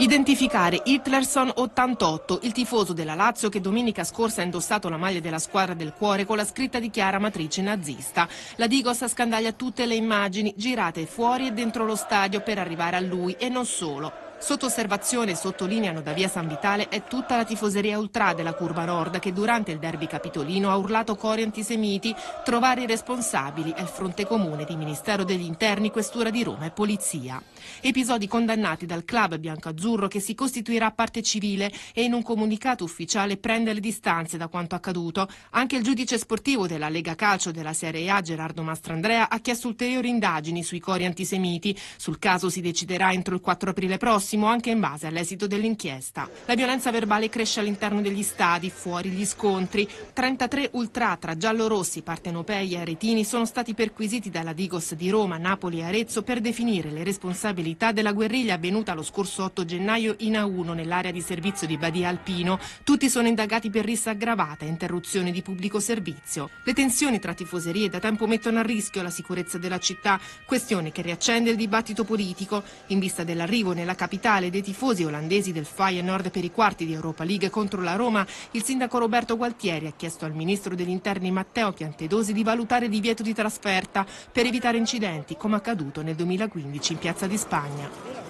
Identificare Hitlerson 88, il tifoso della Lazio che domenica scorsa ha indossato la maglia della squadra del cuore con la scritta di chiara matrice nazista. La Digos scandaglia tutte le immagini girate fuori e dentro lo stadio per arrivare a lui e non solo. Sotto osservazione, sottolineano da via San Vitale, è tutta la tifoseria ultra della curva nord che durante il derby capitolino ha urlato cori antisemiti, trovare i responsabili è il fronte comune di Ministero degli Interni, Questura di Roma e Polizia. Episodi condannati dal club bianco-azzurro che si costituirà parte civile e in un comunicato ufficiale prende le distanze da quanto accaduto. Anche il giudice sportivo della Lega Calcio della Serie A, Gerardo Mastrandrea, ha chiesto ulteriori indagini sui cori antisemiti. Sul caso si deciderà entro il 4 aprile prossimo prossimo anche in base all'esito dell'inchiesta. La violenza verbale cresce all'interno degli stadi, fuori gli scontri. 33 ultra tra giallorossi, partenopei e aretini sono stati perquisiti dalla Digos di Roma, Napoli e Arezzo per definire le responsabilità della guerriglia avvenuta lo scorso 8 gennaio in A1 nell'area di servizio di Badia Alpino. Tutti sono indagati per rissa aggravata e interruzione di pubblico servizio. Le tensioni tra tifoserie da tempo mettono a rischio la sicurezza della città, questione che riaccende il dibattito politico in vista dell'arrivo nella capitale capitale dei tifosi olandesi del Feyenoord per i quarti di Europa League contro la Roma, il sindaco Roberto Gualtieri ha chiesto al ministro degli interni Matteo Piantedosi di valutare il divieto di trasferta per evitare incidenti come accaduto nel 2015 in Piazza di Spagna.